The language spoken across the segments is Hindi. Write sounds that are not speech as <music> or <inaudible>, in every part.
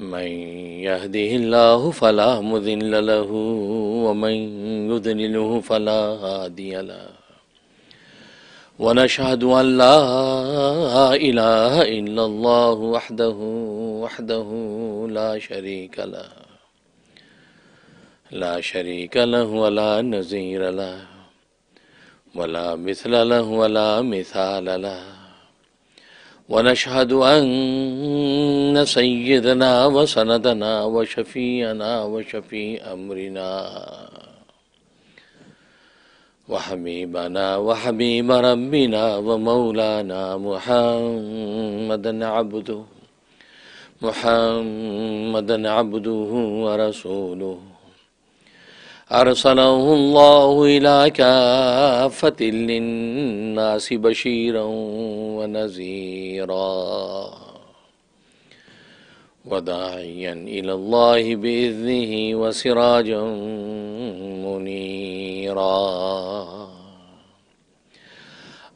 من يهده الله فلا مذل له ومن يذلله فلا هادي له ونشهد أن لا إله إلا الله وحده وحده لا شريك له لا شريك له ولا نظير له ولا مثل له ولا مثال له ونشهد أن سيدنا وسندنا وشفينا وشفي أمرنا وحبيبنا وحبيب ربنا ومولانا محمدا عبده محمدا عبده ورسوله أرسله الله إلى كافة للناس بشيرا ونذيرا وداعيا إلى الله بإذنه وسراجا منيرا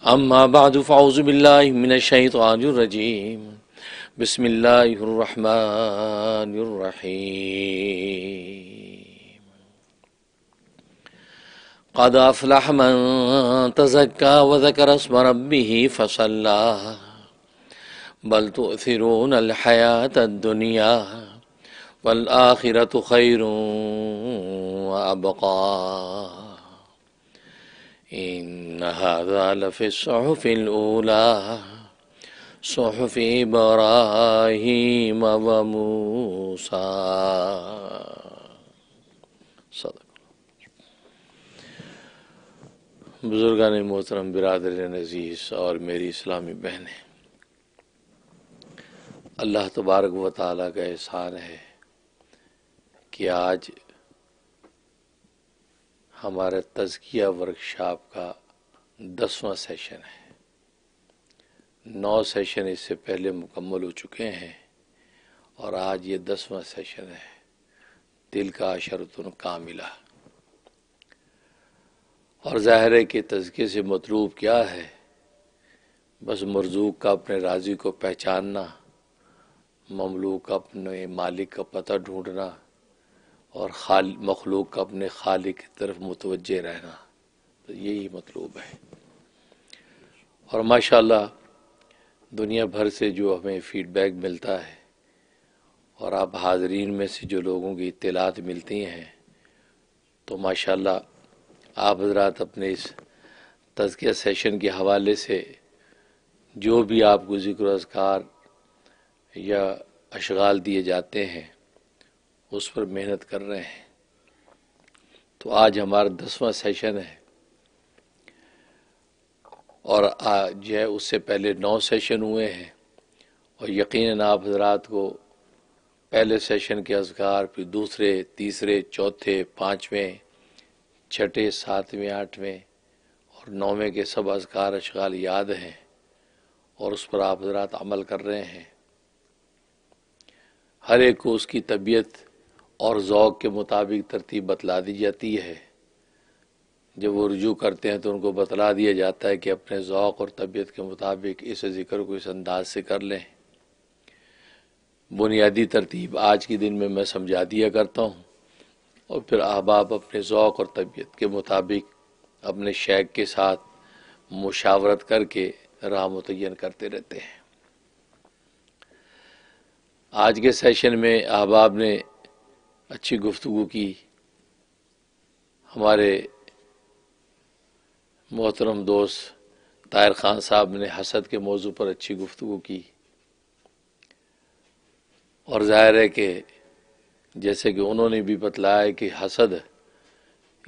أما بعد فأعوذ بالله من الشيطان الرجيم بسم الله الرحمن الرحيم कद अफलाहमन तजक्का वजकर रबी फसल्ला बल तो फिरून अलहयात दुनिया वल आखिरत खैरू अबका फ़िलूला सोहफ़ी बराही मवमूसा बुजुर्गान मोहतरम बिरदर नज़ीस और मेरी इस्लामी बहनें अल्लाह तबारक व ताली का एहसान है कि आज हमारे तजकिया वर्कशॉप का दसवां सेशन है नौ सेशन इससे पहले मुकम्मल हो चुके हैं और आज ये दसवां सेशन है दिल का अशरतन मिला और ज़ाहरे के तजके से मतलूब क्या है बस मरजूक का अपने राजी को पहचानना ममलूक का अपने मालिक का पता ढूंढना और खाल मखलूक का अपने खालिक की तरफ मुतवज रहना तो यही मतलूब है और माशाल्लाह दुनिया भर से जो हमें फ़ीडबैक मिलता है और आप हाजरीन में से जो लोगों की इतलात मिलती हैं तो माशाल्लाह आप हजरात अपने इस तजकिया सेशन के हवाले से जो भी आपको ज़िक्र असकार या अशगाल दिए जाते हैं उस पर मेहनत कर रहे हैं तो आज हमारा दसवां सेशन है और आज है उससे पहले नौ सेशन हुए हैं और यकीन आप हजरात को पहले सेशन के असगार फिर दूसरे तीसरे चौथे पाँचवें छठे सातवें आठवें और नौवें के सब अजकार अशगाल याद हैं और उस पर आप हजरात अमल कर रहे हैं हर एक को उसकी तबीयत और ओक़ के मुताबिक तरतीब बतला दी जाती है जब वो रजू करते हैं तो उनको बतला दिया जाता है कि अपने ओक़ और तबीयत के मुताबिक इस ज़िक्र को इस अंदाज से कर लें बुनियादी तरतीब आज के दिन में मैं समझा दिया करता हूँ और फिर अहबाब अपने ओक़ और तबीयत के मुताबिक अपने शेख के साथ मुशावरत करके राह मुतन करते रहते हैं आज के सेशन में अहबाब ने अच्छी गुफ्तु की हमारे मोहतरम दोस्त तायर ख़ान साहब ने हसद के मौजू पर अच्छी गुफ्तु की और ज़ाहिर है कि जैसे कि उन्होंने भी बतलाया कि हसद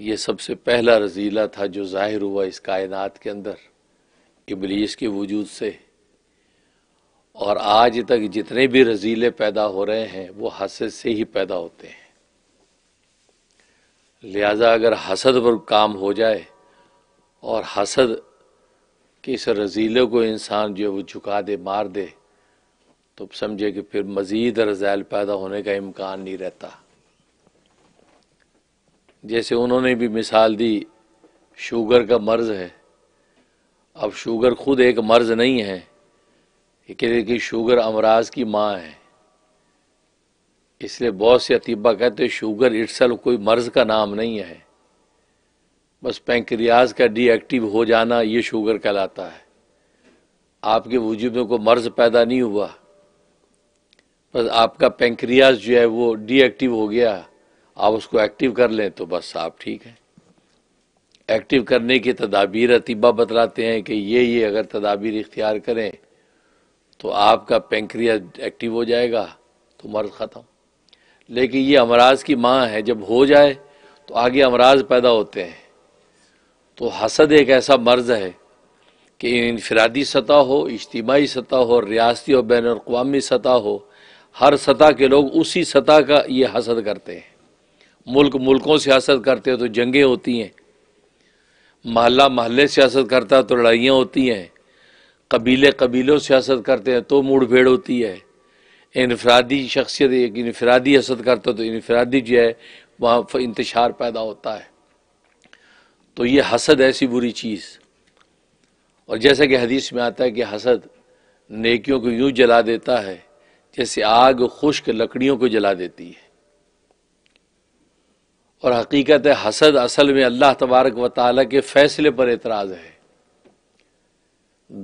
ये सबसे पहला रजीला था जो ज़ाहिर हुआ इस कायनात के अंदर इबलीस के वजूद से और आज तक जितने भी रजीले पैदा हो रहे हैं वो हसद से ही पैदा होते हैं लिहाजा अगर हसद पर काम हो जाए और हसद कि इस रजीले को इंसान जो है वो झुका दे मार दे तो समझे कि फिर मज़ीद रज़ैल पैदा होने का इम्कान नहीं रहता जैसे उन्होंने भी मिसाल दी शुगर का मर्ज़ है अब शुगर ख़ुद एक मर्ज़ नहीं है कि शुगर अमराज की माँ है इसलिए बहुत से अतीबा कहते शुगर इट्सल कोई मर्ज़ का नाम नहीं है बस पैंक्रियाज का डीएक्टिव हो जाना ये शुगर कहलाता है आपके वजूद में कोई मर्ज़ पैदा नहीं हुआ बस आपका पेंक्रियाज जो है वो डीएक्टिव हो गया आप उसको एक्टिव कर लें तो बस आप ठीक है एक्टिव करने की तदाबीर अतिबा बतलाते हैं कि ये ये अगर तदाबीर इख्तियार करें तो आपका पेंक्रियाज एक्टिव हो जाएगा तो मर्ज ख़त्म लेकिन ये अमराज की माँ है जब हो जाए तो आगे अमराज पैदा होते हैं तो हसद एक ऐसा मर्ज है कि इनफरादी सतह हो इज्तमाही सतह हो रियाती और बैन अवी सतह हो हर सतह के लोग उसी सतह का ये हसद करते हैं मुल्क मुल्कों से हसद करते हैं तो जंगें होती हैं महल्ला महल्ले से हसद करता है तो लड़ाइयाँ होती हैं कबीले कबीलों से हसद करते हैं तो भेड़ होती है इनफरादी शख्सियत एक इनफरादी हसद करता है तो इनफरादी जो है वहाँ इंतशार पैदा होता है तो ये हसद ऐसी बुरी चीज़ और जैसा कि हदीस में आता है कि हसद नेकियों को यूँ जला देता है जैसे आग खुश्क लकड़ियों को जला देती है और हकीकत है हसद असल में अल्लाह तबारक व ताली के फ़ैसले पर एतराज़ है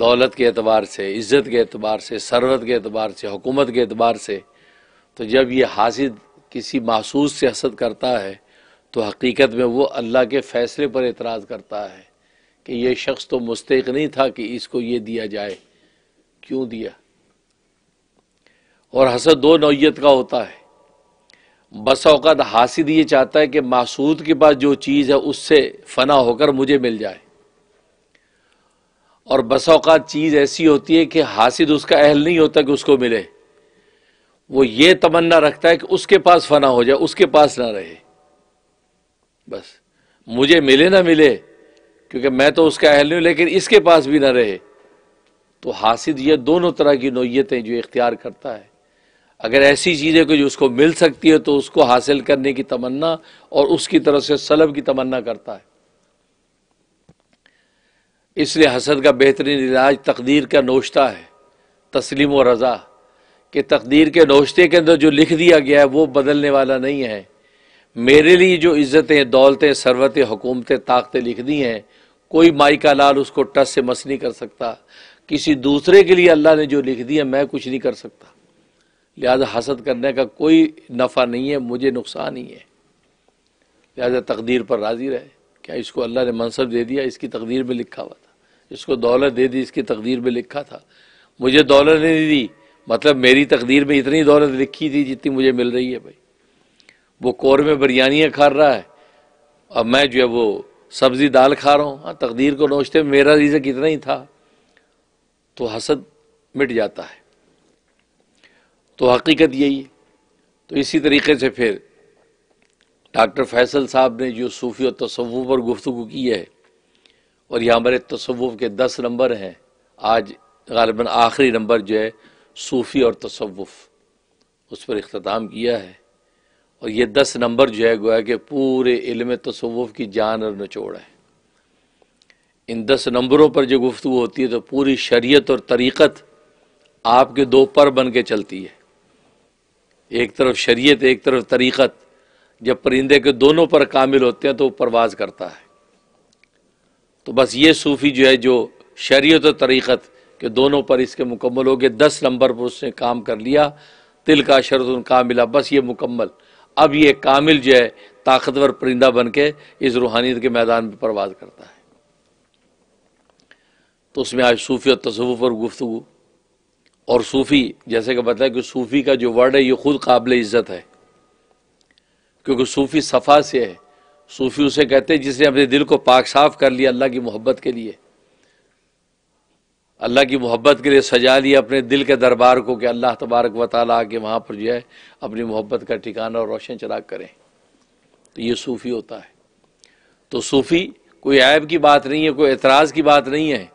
दौलत के अतबार से इज़्ज़त के अतबार से सरवत के अतबार से हुकूमत के अतबार से तो जब ये हासिद किसी महसूस से हसद करता है तो हकीकत में वो अल्लाह के फ़ैसले पर एतराज़ करता है कि ये शख्स तो मुस्तक नहीं था कि इसको ये दिया जाए क्यों दिया और हसद दो नौीयत का होता है बस अवकात हासिद ये चाहता है कि मासूद के पास जो चीज़ है उससे फना होकर मुझे मिल जाए और बस अवकात चीज़ ऐसी होती है कि हासिद उसका अहल नहीं होता कि उसको मिले वो ये तमन्ना रखता है कि उसके पास फना हो जाए उसके पास ना रहे बस मुझे मिले ना मिले क्योंकि मैं तो उसका अहल नहीं हूँ लेकिन इसके पास भी ना रहे तो हासिद ये दोनों तरह की नोयतें जो इख्तियार करता है अगर ऐसी चीज़ें कुछ जो उसको मिल सकती है तो उसको हासिल करने की तमन्ना और उसकी तरफ से सलब की तमन्ना करता है इसलिए हसद का बेहतरीन इलाज तकदीर का नोश्ता है तस्लीम और रज़ा कि तकदीर के नोश्ते के अंदर जो लिख दिया गया है वो बदलने वाला नहीं है मेरे लिए जो इज़्ज़तें दौलतें सरवतें हुकूमतें ताकतें लिख दी हैं कोई माई का लाल उसको टस से मस नहीं कर सकता किसी दूसरे के लिए अल्लाह ने जो लिख दिया मैं कुछ नहीं कर सकता लिहाजा हसद करने का कोई नफ़ा नहीं है मुझे नुकसान ही है लिहाजा तकदीर पर राज़ी रहे क्या इसको अल्लाह ने मनसब दे दिया इसकी तकदीर में लिखा हुआ था इसको दौलत दे दी इसकी तकदीर में लिखा था मुझे दौलत नहीं दी मतलब मेरी तकदीर में इतनी दौलत लिखी थी जितनी मुझे मिल रही है भाई वो कौरमे बिरयानियाँ खा रहा है अब मैं जो है वो सब्ज़ी दाल खा रहा हूँ हाँ तकदीर को नोचते मेरा रीजक इतना ही था तो हसद मिट जाता है तो हकीकत यही है तो इसी तरीके से फिर डॉक्टर फैसल साहब ने जो सूफ़ी और तसवुफ़ पर गुफ्तु की है और यह हमारे तसवुफ़ के दस नंबर हैं आज गालबा आखिरी नंबर जो है सूफ़ी और तसवुफ़ उस पर अख्ताम किया है और ये दस नंबर जो है गोया कि पूरे इल्म तसव्वुफ की जान और नचोड़ है इन दस नंबरों पर जो गुफ्तु होती है तो पूरी शरीयत और तरीक़त आपके दो पर बन के चलती है एक तरफ शरीयत एक तरफ तरीक़त जब परिंदे के दोनों पर कामिल होते हैं तो परवाज़ करता है तो बस ये सूफ़ी जो है जो शरीयत और तरीक़त के दोनों पर इसके मुकम्मल हो गए दस नंबर पर उसने काम कर लिया तिल का शरत कामिला बस ये मुकम्मल अब ये कामिल जो है ताकतवर परिंदा बन के इस रूहानियत के मैदान में परवाज़ करता है तो उसमें आज सूफी और तसवुफ़ और गुफ्तु और सूफ़ी जैसे कि बताया कि सूफ़ी का जो वर्ड है ये खुद काबिल इज़्ज़त है क्योंकि सूफ़ी सफ़ा से है सूफ़ी उसे कहते हैं जिसने अपने दिल को पाक साफ कर लिया अल्लाह की मोहब्बत के लिए अल्लाह की मोहब्बत के लिए सजा लिया अपने दिल के दरबार को कि अल्लाह तबारक व ताली आके वहाँ पर जो है अपनी मोहब्बत का ठिकाना और रोशन चराग करें तो ये सूफ़ी होता है तो सूफ़ी कोई ऐब की बात नहीं है कोई एतराज़ की बात नहीं है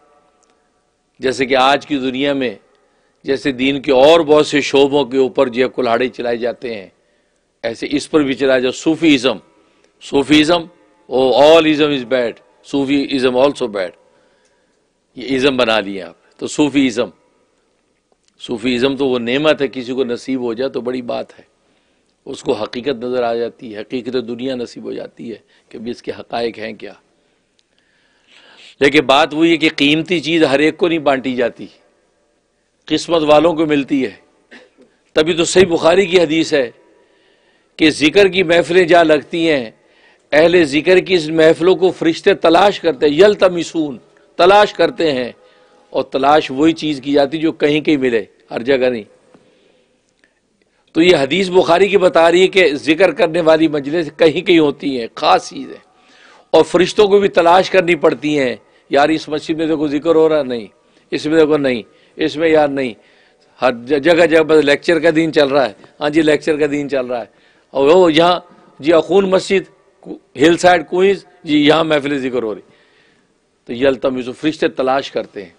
जैसे कि आज की दुनिया में जैसे दीन के और बहुत से शोबों के ऊपर जो कुल्हाड़े चलाए जाते हैं ऐसे इस पर भी चलाया जाए सूफी Sufism oh all ism is bad सूफी इज़म ऑल्सो बैड ये इज़म बना लिए आप तो सूफी इज़म सूफी इज़म तो वो नेमत है किसी को नसीब हो जाए तो बड़ी बात है उसको हकीकत नज़र आ जाती है हकीकत दुनिया नसीब हो जाती है कि भी इसके हक़ हैं क्या लेकिन बात वही है कि कीमती चीज़ हर एक को नहीं बांटी जाती किस्मत वालों को मिलती है तभी तो सही बुखारी की हदीस है कि ज़िक्र की महफिलें जहाँ लगती हैं अहल ज़िक्र की इस महफिलों को फरिश्ते तलाश करते हैं यल तमिसून तलाश करते हैं और तलाश वही चीज़ की जाती है जो कहीं कहीं मिले हर जगह नहीं तो ये हदीस बुखारी की बता रही है कि जिक्र करने वाली मंजिलें कहीं कहीं होती हैं ख़ास चीज़ है और फरिश्तों को भी तलाश करनी पड़ती हैं यार इस मस्जिद में देखो जिक्र हो रहा नहीं इसमें देखो नहीं इसमें यार नहीं हर जगह जगह बस लेक्चर का दिन चल रहा है हाँ जी लेक्चर का दिन चल रहा है और वो यहाँ जी अखून मस्जिद हिल साइड कुइज़ जी यहाँ महफिल जिक्र हो रही तो ये अलतमिस फरिश्ते तलाश करते हैं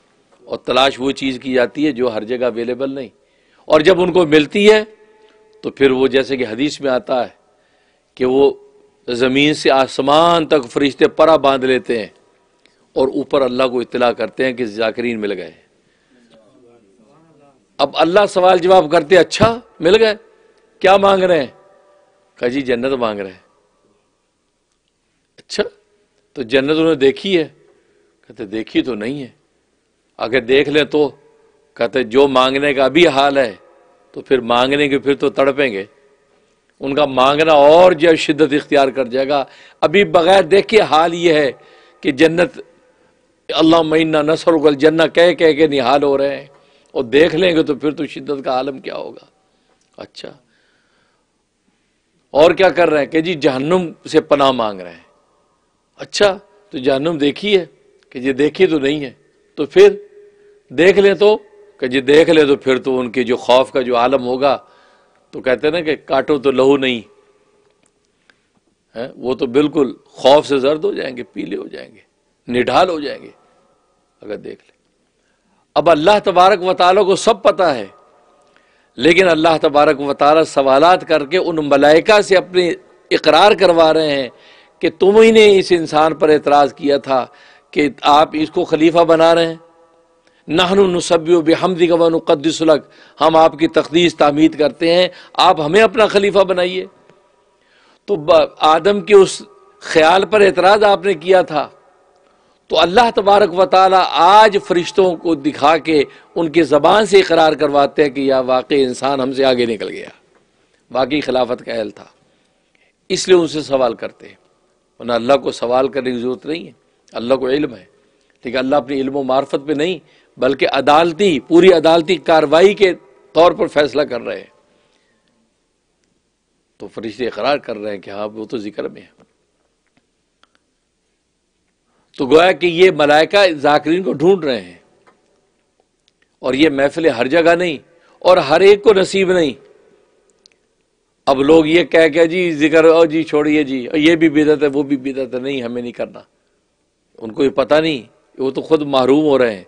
और तलाश वो चीज़ की जाती है जो हर जगह अवेलेबल नहीं और जब उनको मिलती है तो फिर वो जैसे कि हदीस में आता है कि वो ज़मीन से आसमान तक फरिश्ते परा बांध लेते हैं और ऊपर अल्लाह को इतला करते हैं कि जाकरीन मिल गए अब अल्लाह सवाल जवाब करते अच्छा मिल गए क्या मांग रहे हैं कहा जी जन्नत मांग रहे हैं अच्छा तो जन्नत उन्होंने देखी है कहते देखी तो नहीं है अगर देख ले तो कहते जो मांगने का अभी हाल है तो फिर मांगने के फिर तो तड़पेंगे उनका मांगना और जो शिद्दत इख्तियार कर जाएगा अभी बगैर देखे हाल ये है कि जन्नत अल्लाह मीना नसर जन्ना कह कह के निहाल हो रहे हैं और देख लेंगे तो फिर तो शिद्दत का आलम क्या होगा अच्छा और क्या कर रहे हैं कि जी जहन्नुम से पनाह मांग रहे हैं अच्छा तो जहन्नुम देखी है कि ये देखी तो नहीं है तो फिर देख ले तो कि जी देख ले तो फिर तो उनके जो खौफ का जो आलम होगा तो कहते हैं ना कि काटो तो लहू नहीं है वो तो बिल्कुल खौफ से जर्द हो जाएंगे पीले हो जाएंगे निढाल हो जाएंगे अगर देख ले अब अल्लाह तबारक व को सब पता है लेकिन अल्लाह तबारक व सवाल करके उन मलाइका से अपनी इकरार करवा रहे हैं कि तुम ही ने इस इंसान पर एतराज़ किया था कि आप इसको खलीफा बना रहे हैं नहनु नसब्यो बेहमदी गवानक़दसलक हम आपकी तकदीस तामीद करते हैं आप हमें अपना खलीफा बनाइए तो आदम के उस ख्याल पर एतराज़ आपने किया था तो अल्लाह तबारक व ताली आज फरिश्तों को दिखा के उनके ज़बान से इकरार करवाते हैं कि यह वाकई इंसान हमसे आगे निकल गया वाकई खिलाफत का अहल था इसलिए उनसे सवाल करते हैं वरना अल्लाह को सवाल करने की ज़रूरत नहीं है अल्लाह को इल्म है लेकिन अल्लाह अपनी इल्मो मार्फत पर नहीं बल्कि अदालती पूरी अदालती कार्रवाई के तौर पर फैसला कर रहे हैं तो फरिश्ते इकरार कर रहे हैं कि हाँ वो तो जिक्र में है तो गोया कि ये मलाइका जाकरीन को ढूंढ रहे हैं और ये महफिल हर जगह नहीं और हर एक को नसीब नहीं अब लोग ये कह के जी जिक्र और जी छोड़िए जी और ये भी बेदत है वो भी बेदत है नहीं हमें नहीं करना उनको ये पता नहीं वो तो खुद महरूम हो रहे हैं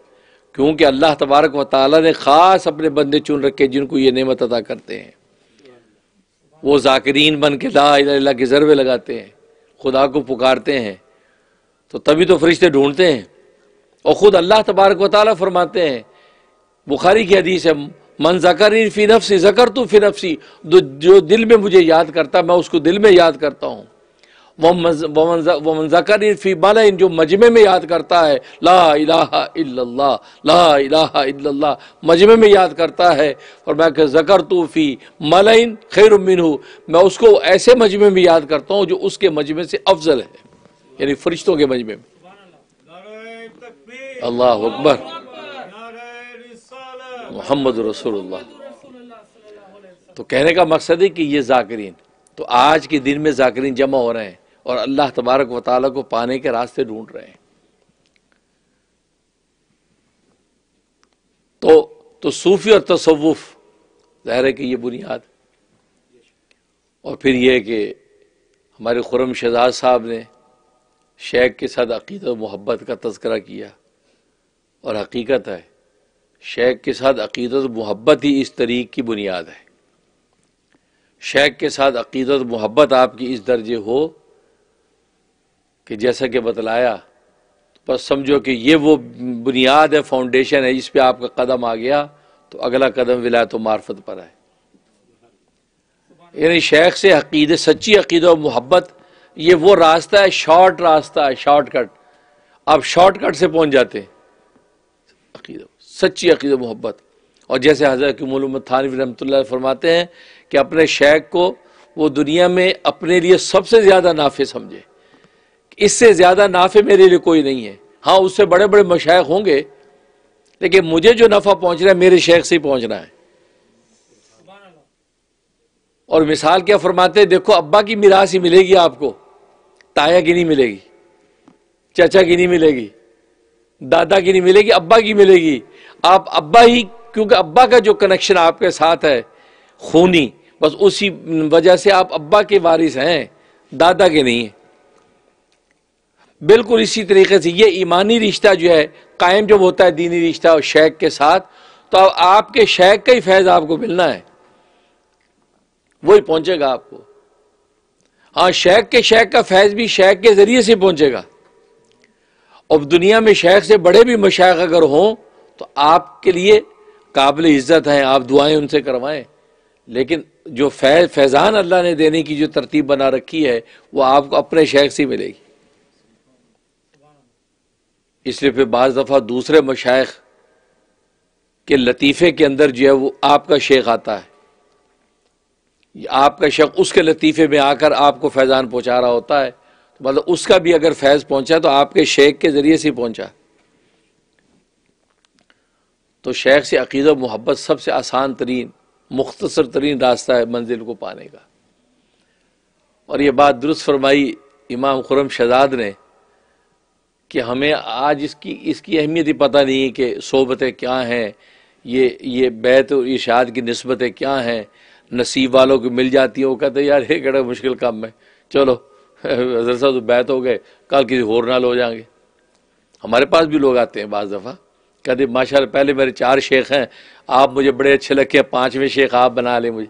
क्योंकि अल्लाह तबारक व ताली ने ख़ास अपने बंदे चुन रखे जिनको ये नेमत अदा करते हैं वो जाकरीन बन के ला के ज़रवे लगाते हैं खुदा को पुकारते हैं तो तभी तो फरिश्ते ढूंढते हैं और ख़ुद अल्लाह तबारक वाली फरमाते हैं बुखारी की हदीस है मन जकर फ़ी नफसी जकर तू फ़ी नफसी जो दिल में मुझे याद करता मैं उसको दिल में याद करता हूँ वो मन जकर फ़ी बाला इन जो मजमे में याद करता है ला इलाहा इल्लल्लाह ला इलाहा इल्लल्लाह मजमे में याद करता है और मैं जकर तू फ़ी मलाइन खैर हूँ मैं उसको ऐसे मजमे में याद करता हूँ जो उसके मजमे से अफजल है यानी फरिश्तों के मजमे में अल्लाह अकबर मोहम्मद रसूल तो कहने का मकसद है कि ये जाकरीन तो आज के दिन में जाकरीन जमा हो रहे हैं और अल्लाह तबारक व को पाने के रास्ते ढूंढ रहे हैं तो तो सूफी और तसवुफ़ ज़ाहिर है कि ये बुनियाद और फिर यह कि हमारे खुरम शहजाद साहब ने शेख के साथ अकीदत और मोहब्बत का तस्करा किया और हकीकत है शेख के साथ अकीदत और मोहब्बत ही इस तरीक़ की बुनियाद है शेख के साथ अकीदत और मोहब्बत आपकी इस दर्जे हो कि जैसा कि बतलाया तो बस समझो कि ये वो बुनियाद है फाउंडेशन है इस पर आपका कदम आ गया तो अगला कदम विलायत मार्फत पर है यानी शेख से अकीद सच्ची अकीद और मोहब्बत ये वो रास्ता है शॉर्ट रास्ता है शॉर्टकट आप शॉर्टकट से पहुंच जाते अकीद सच्ची अकीद मोहब्बत और जैसे हज़रत कमल थानवी रमत फरमाते हैं कि अपने शेख को वो दुनिया में अपने लिए सबसे ज़्यादा नाफे समझे इससे ज़्यादा नाफे मेरे लिए कोई नहीं है हाँ उससे बड़े बड़े मशाइ होंगे लेकिन मुझे जो नफ़ा पहुंच रहा है मेरे शेख से ही पहुंचना रहा है और मिसाल क्या फरमाते देखो अब्बा की मिरास ही मिलेगी आपको ताया की नहीं मिलेगी चाचा की नहीं मिलेगी दादा की नहीं मिलेगी अब्बा की मिलेगी आप अब्बा ही क्योंकि अब्बा का जो कनेक्शन आपके साथ है खूनी बस उसी वजह से आप अब्बा के वारिस हैं दादा के नहीं है बिल्कुल इसी तरीके से ये ईमानी रिश्ता जो है कायम जब होता है दीनी रिश्ता और शेख के साथ तो आपके शेख का ही फैज़ आपको मिलना है वही पहुंचेगा आपको हाँ शेख के शेख का फैज भी शेख के जरिए से पहुंचेगा और दुनिया में शेख से बड़े भी मशाक अगर हों तो आपके लिए काबिल इज्जत हैं आप दुआएं उनसे करवाएं लेकिन जो फैज फैज़ान अल्लाह ने देने की जो तरतीब बना रखी है वो आपको अपने शेख से मिलेगी इसलिए फिर बज़ दफ़ा दूसरे मशाइ के लतीफ़े के अंदर जो है वो आपका शेख आता है आपका शक उसके लतीफ़े में आकर आपको फैज़ान पहुँचा रहा होता है तो मतलब उसका भी अगर फैज़ पहुँचा तो आपके शेख के ज़रिए से पहुँचा तो शेख से अकीद मोहब्बत सबसे आसान तरीन मुख्तसर तरीन रास्ता है मंजिल को पाने का और यह बात दुरुस्त फरमाई इमाम खुरम शहजाद ने कि हमें आज इसकी इसकी अहमियत ही पता नहीं है कि सोबतें क्या हैं ये ये बैत और इशाद की नस्बतें क्या हैं नसीब वालों को मिल जाती है वो कहते यार ये कड़ा मुश्किल काम है चलो हजर साहब तो बैत हो गए कल किसी होर नाल हो जाएंगे हमारे पास भी लोग आते हैं बज़ दफ़ा कहते माशा पहले मेरे चार शेख हैं आप मुझे बड़े अच्छे लगे हैं पाँचवें शेख आप बना लें मुझे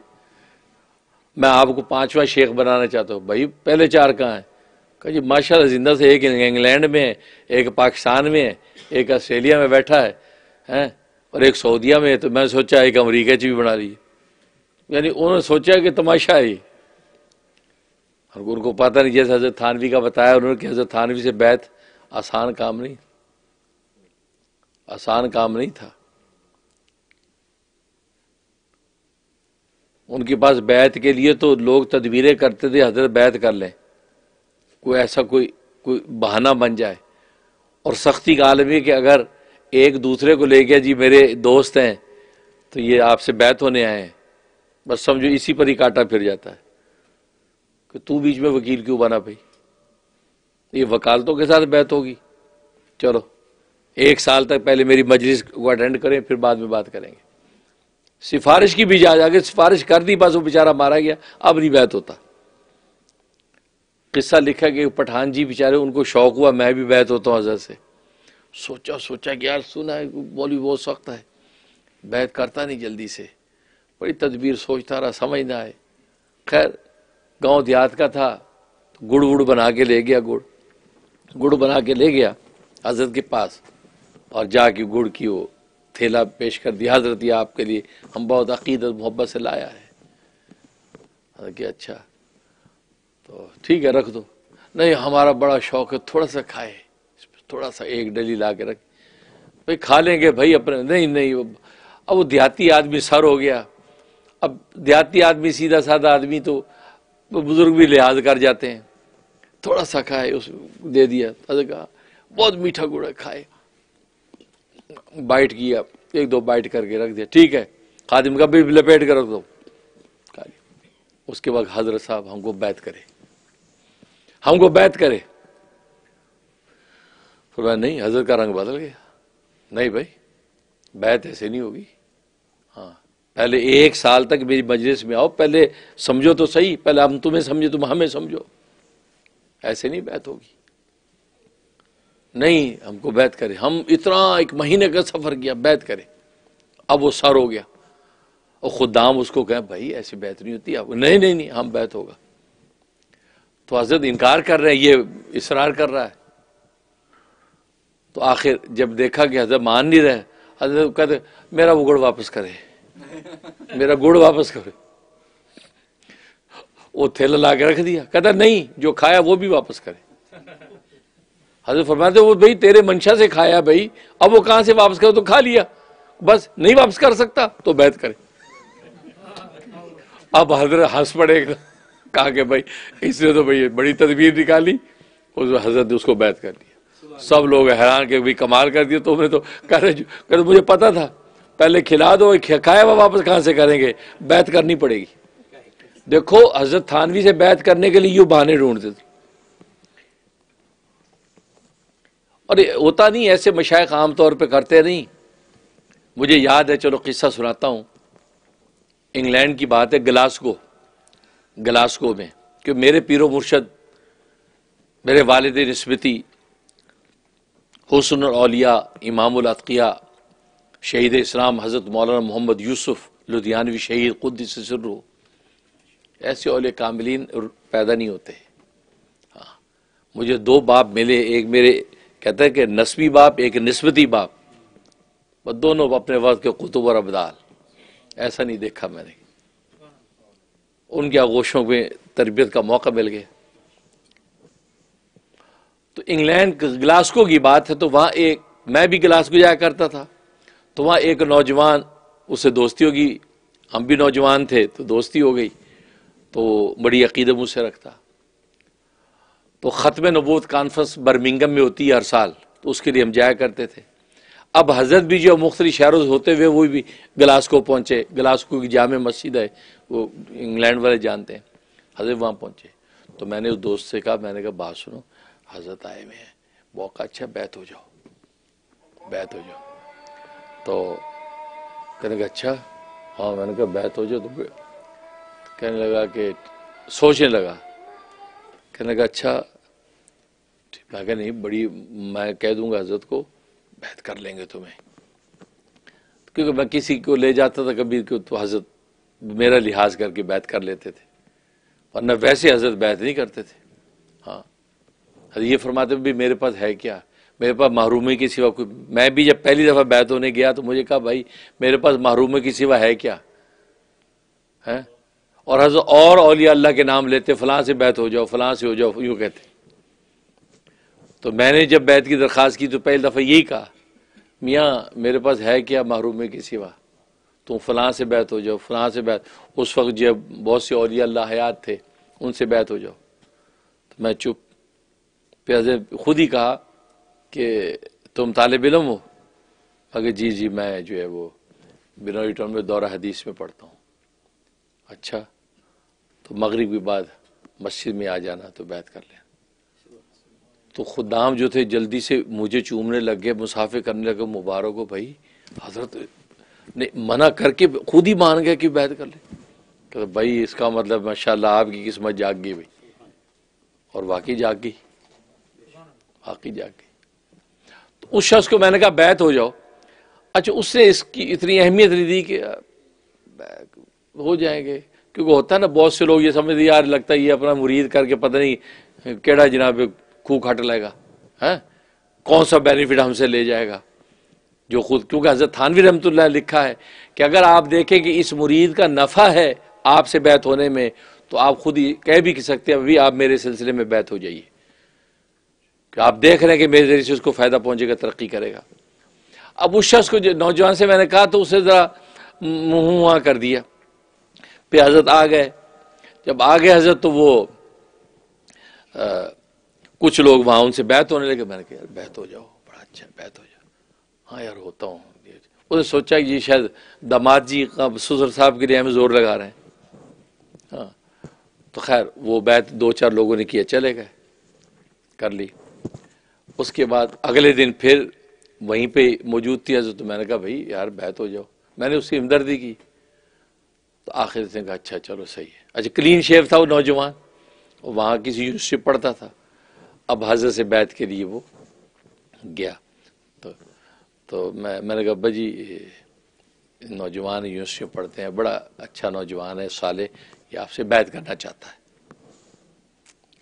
मैं आपको पाँचवा शेख बनाना चाहता हूँ भाई पहले चार कहाँ हैं कहा जी माशा जिंदा से एक इंग्लैंड में है एक पाकिस्तान में है एक ऑस्ट्रेलिया में बैठा है हैं और एक सऊदिया में है तो मैं सोचा एक अमरीका च भी बना लीजिए यानी उन्होंने सोचा कि तमाशा है और उनको पता नहीं जैसे हजरत थानवी का बताया उन्होंने कि हजरत थानवी से बैत आसान काम नहीं आसान काम नहीं था उनके पास बैत के लिए तो लोग तदबीरें करते थे हजरत बैत कर लें कोई ऐसा कोई कोई बहाना बन जाए और सख्ती का आलम है कि अगर एक दूसरे को गया जी मेरे दोस्त हैं तो ये आपसे बैत होने आए हैं बस समझो इसी पर ही काटा फिर जाता है कि तू बीच में वकील क्यों बना भाई तो ये वकालतों के साथ बैत होगी चलो एक साल तक पहले मेरी मजलिस को अटेंड करें फिर बाद में बात करेंगे सिफारिश की भी जा जाके सिफारिश कर दी बस वो बेचारा मारा गया अब नहीं बैत होता किस्सा लिखा कि पठान जी बेचारे उनको शौक हुआ मैं भी बैत होता हूँ हजरत से सोचा सोचा कि यार सुना है बॉली बहुत सख्त है बैत करता नहीं जल्दी से बड़ी तदबीर सोचता रहा समझ ना आए खैर गांव देहात का था तो गुड़ वुड़ बना के ले गया गुड़ गुड़ बना के ले गया हजरत के पास और जाके गुड़ की वो थैला पेश कर दिया हजरत ये आपके लिए हम बहुत अकीदत मोहब्बत से लाया है कि अच्छा तो ठीक है रख दो नहीं हमारा बड़ा शौक है थोड़ा सा खाए थोड़ा सा एक डली ला के रख भाई खा लेंगे भाई अपने नहीं नहीं वो अब वो देहाती आदमी सर हो गया अब देहाती आदमी सीधा साधा आदमी तो बुज़ुर्ग भी लिहाज कर जाते हैं थोड़ा सा खाए उस दे दिया कहा बहुत मीठा गुड़ा खाए बाइट किया एक दो बाइट करके रख दिया ठीक है खादिम का भी लपेट कर रख दो उसके बाद हजरत साहब हमको बैत करे हमको बैत करे फिर नहीं हजरत का रंग बदल गया नहीं भाई बैत ऐसे नहीं होगी पहले एक साल तक मेरी मजलिस में आओ पहले समझो तो सही पहले हम तुम्हें समझे तुम हमें समझो ऐसे नहीं बैत होगी नहीं हमको बैत करें हम इतना एक महीने का सफ़र किया बैत करें अब वो सर हो गया और खुदाम उसको कहें भाई ऐसी बैत नहीं होती अब नहीं नहीं नहीं हम बैत होगा तो हजरत इनकार कर रहे हैं ये इसरार कर रहा है तो आखिर जब देखा कि हजरत मान नहीं रहे हजरत कहते मेरा वो गुड़ वापस करे मेरा गुड़ वापस करो वो थैल ला के रख दिया कहता नहीं जो खाया वो भी वापस करे हजरत फरमाते वो भाई तेरे मंशा से खाया भाई अब वो कहां से वापस करे तो खा लिया बस नहीं वापस कर सकता तो बैत करे अब हजरत हंस पड़ेगा कहा के भाई इसने तो भाई बड़ी तदबीर निकाली उस हजरत ने उसको बैत कर दिया सब लोग हैरान के भी कमाल कर दिया तुमने तो कह रहे मुझे पता था पहले खिला दो खाया वापस कहाँ से करेंगे बैत करनी पड़ेगी देखो हजरत थानवी से बैत करने के लिए यू बहाने ढूंढते थे और होता नहीं ऐसे मशाक आमतौर पर करते नहीं मुझे याद है चलो किस्सा सुनाता हूँ इंग्लैंड की बात है ग्लासगो ग्लासगो में कि मेरे पीरो मुर्शद मेरे वालद नस्बती और अलिया इमाम अतकिया शहीद इस्लाम हज़रत मौलाना मोहम्मद यूसुफ लुधियानवी शहीद खुद सिसर्रो ऐसे ओले कामिलीन पैदा नहीं होते हाँ मुझे दो बाप मिले एक मेरे कहते हैं कि नस्बी बाप एक नस्बती बाप बस दोनों अपने वक्त के कुतुब और अबदाल ऐसा नहीं देखा मैंने उनके आगोशों में तरबियत का मौका मिल गया तो इंग्लैंड ग्लास्को की बात है तो वहाँ एक मैं भी ग्लास्को जाया करता था तो वहाँ एक नौजवान उससे दोस्ती होगी हम भी नौजवान थे तो दोस्ती हो गई तो बड़ी अकीदत मुझसे रखता तो ख़त्म नबूत कॉन्फ्रेंस बर्मिंगम में होती है हर साल तो उसके लिए हम जाया करते थे अब हजरत भी जो मुख्तलि शहरों से होते हुए वो भी गलासको पहुँचे गलासको की जाम मस्जिद है वो इंग्लैंड वाले जानते हैं हजरत वहाँ पहुँचे तो मैंने उस दोस्त से कहा मैंने कहा बात सुनो हजरत आए हुए हैं मौका अच्छा बैत हो जाओ बैत हो जाओ तो कहने का अच्छा हाँ मैंने कहा बैत हो जाओ तो कहने लगा कि सोचने लगा कहने का अच्छा मैं कह नहीं बड़ी मैं कह दूंगा हजरत को बैत कर लेंगे तुम्हें तो क्योंकि मैं किसी को ले जाता था कभी को तो हजरत मेरा लिहाज करके बैत कर लेते थे और न वैसे हजरत बैत नहीं करते थे हाँ ये फरमाते भी मेरे पास है क्या मेरे पास महरूमी के सिवा कोई मैं भी जब पहली दफ़ा बैत होने गया तो मुझे कहा भाई मेरे पास महरूमी के सिवा है क्या है और हज और अलिया अल्लाह के नाम लेते फलां से बैत हो जाओ फ़लाँ से हो जाओ यूँ कहते तो मैंने जब बैत की दरख्वास्त की तो पहली दफ़ा यही कहा मियाँ मेरे पास है क्या महरूमी के सिवा तुम फ़लाँ से बैत हो जाओ फ़लाँ से बैत उस वक्त जब बहुत से अलिया अल्लाह हयात थे उनसे बैत हो जाओ तो मैं चुप फिर खुद ही कहा कि तुम तालब इलम हो अगर जी जी मैं जो है वो बिना रिटर्न में दौरा हदीस में पढ़ता हूँ अच्छा तो मगरब के बाद मस्जिद में आ जाना तो बैत कर लेना तो खुदाम जो थे जल्दी से मुझे चूमने लग गए मुसाफे करने लगे मुबारक हो भाई हजरत ने मना करके खुद ही मान गया कि बैत कर ले कहते तो भाई इसका मतलब माशा आपकी किस्मत जाग गई भाई और वाकई जाग गई वाकई जाग गई उस शख्स को मैंने कहा बैत हो जाओ अच्छा उसने इसकी इतनी अहमियत नहीं दी कि हो जाएंगे क्योंकि होता है ना बहुत से लोग ये समझते यार लगता है ये अपना मुरीद करके पता नहीं केड़ा जनाब खूह खट लेगा हैं कौन सा बेनिफिट हमसे ले जाएगा जो खुद क्योंकि हज़रत थानवी रहमत लिखा है कि अगर आप देखें कि इस मुरीद का नफ़ा है आपसे बैत होने में तो आप खुद ही कह भी सकते हैं अभी आप मेरे सिलसिले में बैत हो जाइए कि आप देख रहे हैं कि मेरे जरिए से उसको फ़ायदा पहुँचेगा तरक्की करेगा अब उस शख्स को नौजवान से मैंने कहा तो उसे ज़रा मुँह कर दिया फिर हज़रत आ गए जब आ गए हज़रत तो वो आ, कुछ लोग वहाँ उनसे बैत होने लगे मैंने कहा यार बैत हो जाओ बड़ा अच्छा बैत हो जाओ हाँ यार होता हूँ उसने सोचा कि ये शायद दामाद जी ससुर साहब के लिए हमें ज़ोर लगा रहे हैं हाँ तो खैर वो बैत दो चार लोगों ने किया चले गए कर ली उसके बाद अगले दिन फिर वहीं पे मौजूद थी तो मैंने कहा भाई यार बैत हो जाओ मैंने उसकी हमदर्दी की तो आखिर से कहा अच्छा चलो सही है अच्छा क्लीन शेव था वो नौजवान वहाँ किसी यूनिवर्सिटी पढ़ता था अब हजरत से बैत के लिए वो गया तो तो मैं मैंने कहा भाजी नौजवान यूनिवर्सिटी पढ़ते हैं बड़ा अच्छा नौजवान है साले ये आपसे बैत करना चाहता है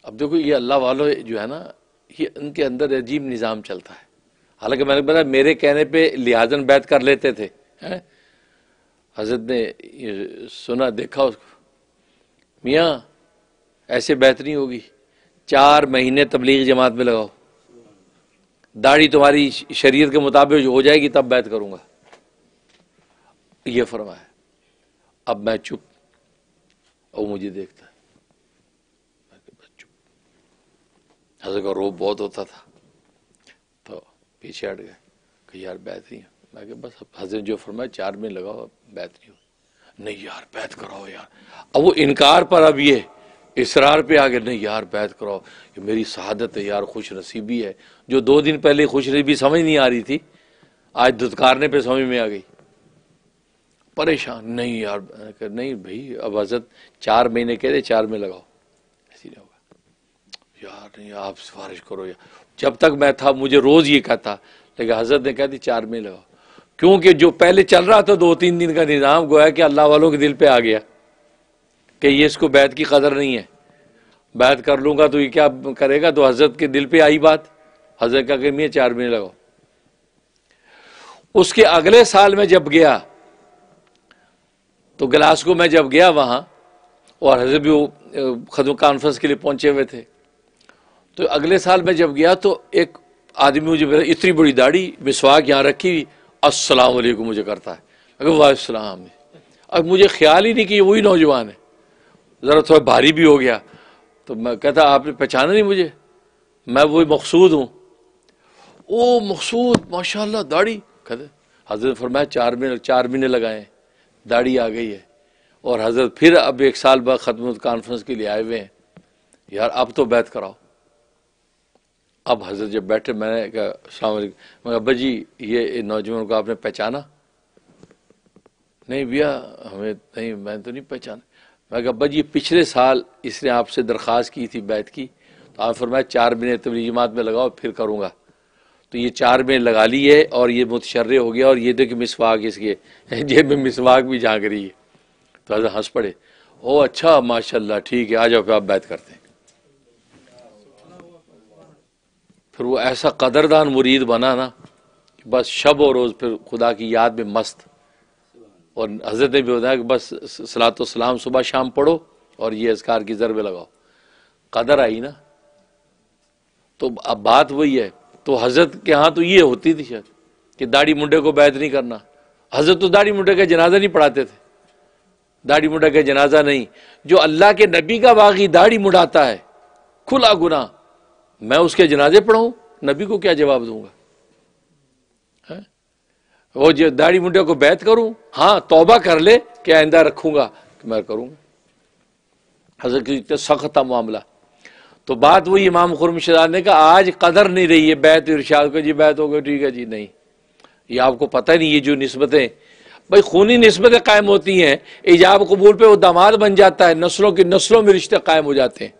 अब देखो ये अल्लाह वालों जो है ना उनके अंदर अजीब निज़ाम चलता है हालांकि मैंने बताया मेरे कहने पे लिहाजन बैत कर लेते थे हजरत ने सुना देखा उसको मियाँ ऐसे बैत नहीं होगी चार महीने तबलीग जमात में लगाओ दाढ़ी तुम्हारी शरीयत के मुताबिक हो जाएगी तब बैत करूँगा ये फरमाया अब मैं चुप और मुझे देखता हजर का रोब बहुत होता था तो पीछे हट गए कि यार बैत नहीं है मैं कहा बस हजरत जो फरमाए चार में लगाओ बैत नहीं हो नहीं यार बैत कराओ यार अब वो इनकार पर अब ये इसरार पे आ गए नहीं यार बैत कराओ ये मेरी शहादत है यार खुश नसीबी है जो दो दिन पहले खुश नसीबी समझ नहीं आ रही थी आज धुतकारने पे समझ में आ गई परेशान नहीं यार नहीं भाई अब हजरत चार महीने कह रहे चार में लगाओ यार नहीं आप सिफारिश करो यार जब तक मैं था मुझे रोज़ ये कहता लेकिन हजरत ने कहा चार में लगाओ क्योंकि जो पहले चल रहा था दो तीन दिन का निज़ाम गोया कि अल्लाह वालों के दिल पे आ गया कि ये इसको बैत की कदर नहीं है बैत कर लूंगा तो ये क्या करेगा तो हजरत के दिल पे आई बात हजरत का कह मैं चार महीने लगाओ उसके अगले साल में जब गया तो ग्लासगो में जब गया वहां और हजरत भी वो खदम कॉन्फ्रेंस के लिए पहुंचे हुए थे तो अगले साल मैं जब गया तो एक आदमी मुझे मेरा इतनी बड़ी दाढ़ी मिसवाक यहाँ रखी हुई असलम मुझे करता है अगर वाईसलाम अब मुझे ख्याल ही नहीं कि वही नौजवान है ज़रा थोड़ा भारी भी हो गया तो मैं कहता आपने पहचाना नहीं मुझे मैं वही मकसूद हूँ ओ मकसूद माशाल्लाह दाढ़ी कहते हजरत फरमाया चार महीने चार महीने लगाए दाढ़ी आ गई है और हजरत फिर अब एक साल बाद ख़त्म कॉन्फ्रेंस तो के लिए आए हुए हैं यार अब तो बैत कराओ अब हजरत जब बैठे मैंने कहा मैं अब जी ये नौजवान को आपने पहचाना नहीं भैया हमें नहीं मैंने तो नहीं पहचाना मैं अब्बा जी पिछले साल इसने आपसे दरख्वास्त की थी बैत की तो आप मैं चार महीने तबली जमात में लगाओ फिर करूँगा तो ये चार महीने लगा ली है और ये मुतशर्र हो गया और ये देखिए मिसवाक इसके <laughs> जेब में मिसवाक भी झाँक रही है तो हंस पड़े ओ अच्छा माशाल्लाह ठीक है आ जाओ फिर आप बैत करते हैं फिर वो ऐसा कदरदान मुरीद बना ना कि बस शब और रोज़ फिर खुदा की याद में मस्त और हजरत ने भी बताया कि बस सलात सलाम सुबह शाम पढ़ो और ये इसकार की ज़रबे लगाओ कदर आई ना तो अब बात वही है तो हजरत के यहाँ तो ये होती थी शायद कि दाढ़ी मुंडे को बैत नहीं करना हजरत तो दाढ़ी मुंडे का जनाजा नहीं पढ़ाते थे दाढ़ी मुंडे का जनाजा नहीं जो अल्लाह के नबी का बागी दाढ़ी मुंडाता है खुला गुना मैं उसके जनाजे पढ़ाऊं नबी को क्या जवाब दूंगा है? वो जो दाढ़ी मुंडिया को बैत करूं हाँ तौबा कर ले क्या आइंदा रखूंगा कि मैं करूंगा हजरत सख्त था मामला तो बात वही इमाम खुरम शदाद ने कहा आज कदर नहीं रही है बैत इर्शाद को जी बैत हो गई ठीक है जी नहीं ये आपको पता नहीं ये जो नस्बतें भाई खूनी नस्बतें कायम होती हैं ईजाब कबूल पे वो दामाद बन जाता है नस्लों की नस्लों में रिश्ते कायम हो जाते हैं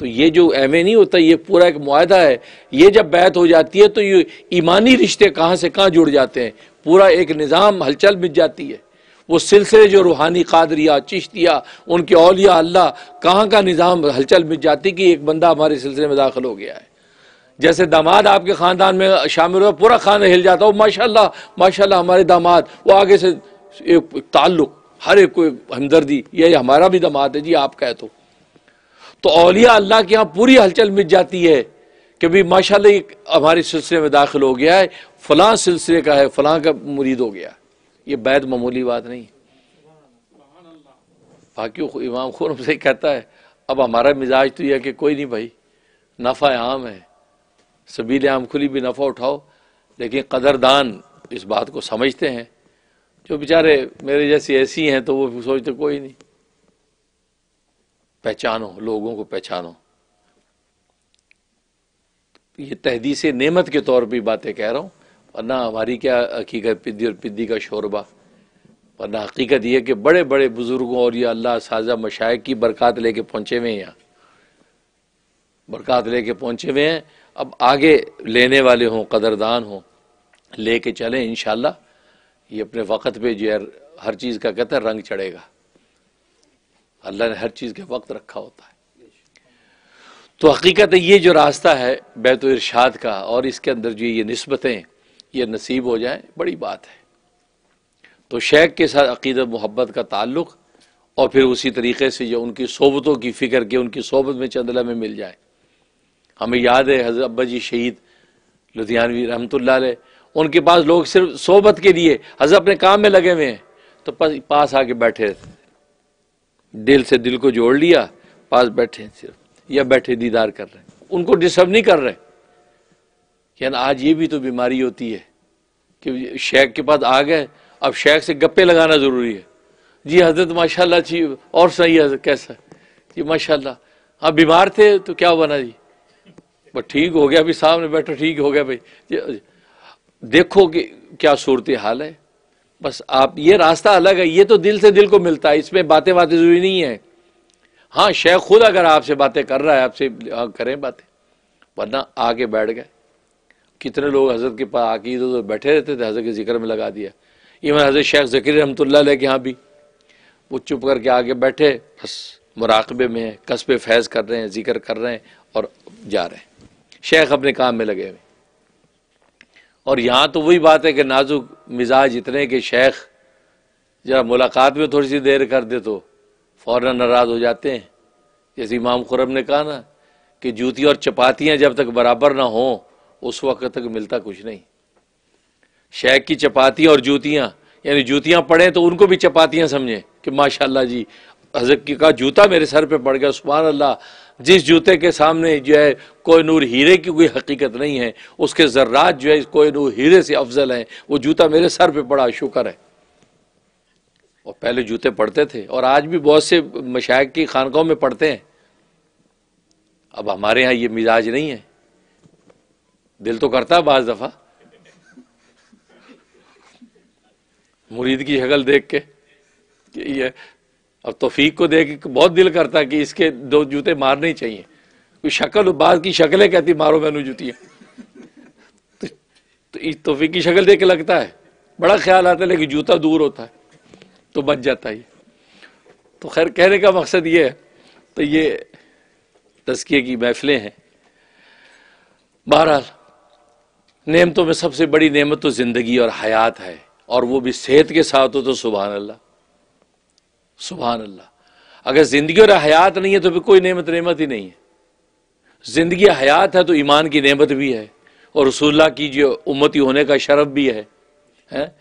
तो ये जो एवे नहीं होता ये पूरा एक माहा है ये जब बैत हो जाती है तो ये ईमानी रिश्ते कहाँ से कहाँ जुड़ जाते हैं पूरा एक निज़ाम हलचल मिल जाती है वो सिलसिले जो रूहानी कादरिया चिश्तिया उनके अलिया अल्लाह कहाँ का निज़ाम हलचल मिल जाती कि एक बंदा हमारे सिलसिले में दाखिल हो गया है जैसे दामाद आपके ख़ानदान में शामिल हुआ पूरा खाना हिल जाता हो माशाला माशा हमारे दामाद वो आगे से एक, ताल्लुक़ हर एक को हमदर्दी ये हमारा भी दामाद है जी आप कहते हो तो अलिया अल्लाह के यहाँ पूरी हलचल मिट जाती है कि भाई माशा हमारे सिलसिले में दाखिल हो गया है फलां सिलसिले का है फलां का मुरीद हो गया ये बैद मामूली बात नहीं बाकी इमाम खुर से कहता है अब हमारा मिजाज तो यह है कि कोई नहीं भाई नफ़ा आम है सबीले आम खुली भी नफ़ा उठाओ लेकिन कदरदान इस बात को समझते हैं जो बेचारे मेरे जैसे ऐसी हैं तो वो सोचते कोई नहीं पहचानो लोगों को पहचानो ये तहदी से नेमत के तौर पर बातें कह रहा हूँ वरना हमारी क्या हकीकत पिद्दी और पिद्दी का शोरबा वरना हकीकत यह कि बड़े बड़े बुज़ुर्गों और ये अल्लाह साजा मशाए की बरक़ात लेके पहुंचे हुए हैं यहाँ बरक़ात लेके पहुंचे हुए हैं अब आगे लेने वाले हों कदरदान हों लेके चले चलें इन ये अपने वक़्त पर जो है हर चीज़ का कहते रंग चढ़ेगा अल्लाह ने हर चीज़ का वक्त रखा होता है तो हकीकत ये जो रास्ता है बैत इरशाद का और इसके अंदर जो ये नस्बतें ये नसीब हो जाएं बड़ी बात है तो शेख के साथ अकीदत मोहब्बत का ताल्लुक़ और फिर उसी तरीके से जो उनकी सोबतों की फ़िक्र के उनकी सोबत में चंदला में मिल जाए हमें याद है हजरत अब्बा जी शहीद लुधियानवी रहमत उनके पास लोग सिर्फ सोबत के लिए हजरत अपने काम में लगे हुए हैं तो पास आके बैठे दिल से दिल को जोड़ लिया पास बैठे हैं सिर्फ या बैठे दीदार कर रहे हैं उनको डिस्टर्ब नहीं कर रहे यानी आज ये भी तो बीमारी होती है कि शेख के पास आ गए अब शेख से गप्पे लगाना ज़रूरी है जी हजरत माशाल्लाह जी और सही है कैसा जी माशाल्लाह हाँ बीमार थे तो क्या बना जी बस ठीक हो गया अभी सामने बैठो ठीक हो गया भाई देखो कि क्या सूरत हाल है बस आप ये रास्ता अलग है ये तो दिल से दिल को मिलता है इसमें बातें बातें जरूरी नहीं है हाँ शेख खुद अगर आपसे बातें कर रहा है आपसे हाँ, करें बातें वरना आके बैठ गए कितने लोग हजरत के पास आके इधर उधर बैठे रहते थे हजरत के जिक्र में लगा दिया इवन हजरत शेख जकीर रहमतुल्ला के यहाँ भी वो चुप करके आगे बैठे बस मुराकबे में है फैज़ कर रहे हैं जिक्र कर रहे हैं और जा रहे हैं शेख अपने काम में लगे हुए और यहाँ तो वही बात है कि नाजुक मिजाज इतने के शेख जरा मुलाकात में थोड़ी सी देर कर दे तो फ़ौर नाराज़ हो जाते हैं जैसे इमाम खुरम ने कहा ना कि जूती और चपातियाँ जब तक बराबर ना हों उस वक्त तक मिलता कुछ नहीं शेख की चपातियाँ और जूतियाँ यानी जूतियाँ पड़ें तो उनको भी चपातियाँ समझें कि माशाला जी हजरत की कहा जूता मेरे सर पे पड़ गया सुबह अल्लाह जिस जूते के सामने जो है कोई नूर हीरे की कोई हकीकत नहीं है उसके जर्रात जो है कोई नूर हीरे से अफजल हैं वो जूता मेरे सर पे पड़ा शुक्र है और पहले जूते पड़ते थे और आज भी बहुत से मशाइ की खानकों में पड़ते हैं अब हमारे यहाँ ये मिजाज नहीं है दिल तो करता है बज दफ़ा मुरीद की शक्ल देख के कि ये और तोफीक को देख बहुत दिल करता है कि इसके दो जूते मारने ही चाहिए कोई शक्ल बाद की शक्लें कहती मारो मैनू जूतियाँ तो, तो तोफीक की शक्ल देख के लगता है बड़ा ख्याल आता है लेकिन जूता दूर होता है तो बच जाता है तो खैर कहने का मकसद ये है तो ये तस्किए की महफिलें हैं बहरहाल नेमतों में सबसे बड़ी नेमत तो ज़िंदगी और हयात है और वो भी सेहत के साथ हो तो सुबह अल्लाह सुबह अल्लाह अगर ज़िंदगी और हयात नहीं है तो फिर कोई नेमत नेमत ही नहीं है ज़िंदगी हयात है तो ईमान की नेमत भी है और रसुल्ला की जो उम्मती होने का शरफ भी है, है?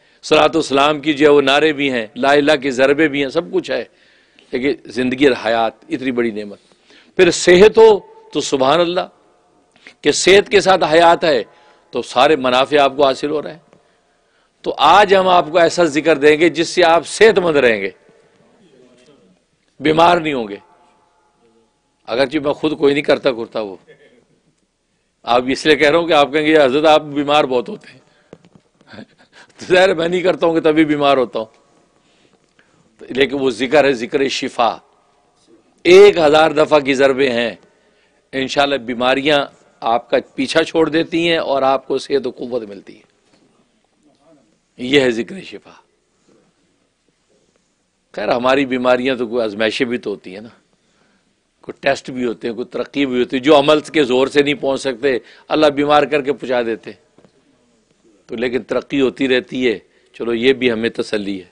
उसम की जो है वो नारे भी हैं ला के ज़रबे भी हैं सब कुछ है लेकिन ज़िंदगी और हयात इतनी बड़ी नेमत फिर सेहत हो तो सुबह अल्लाह कि सेहत के साथ हयात है तो सारे मुनाफे आपको हासिल हो रहे हैं तो आज हम आपको ऐसा जिक्र देंगे जिससे आप सेहतमंद रहेंगे बीमार नहीं होंगे अगर जी मैं खुद कोई नहीं करता कुर्ता वो आप इसलिए कह रहा हूं कि आप कहेंगे हजरत आप बीमार बहुत होते हैं <laughs> तो जहर मैं नहीं करता हूँ कि तभी बीमार होता हूं तो लेकिन वो जिक्र है जिक्र शिफा एक हज़ार दफ़ा की ज़रबे हैं इनशाला बीमारियां आपका पीछा छोड़ देती हैं और आपको सेहत तो कुत मिलती है यह है जिक्र शिफा खैर हमारी बीमारियां तो कोई आजमाइशें भी तो होती हैं ना कोई टेस्ट भी होते हैं कोई तरक्की भी होती है जो अमल के ज़ोर से नहीं पहुंच सकते अल्लाह बीमार करके पहुँचा देते तो लेकिन तरक्की होती रहती है चलो ये भी हमें तसली है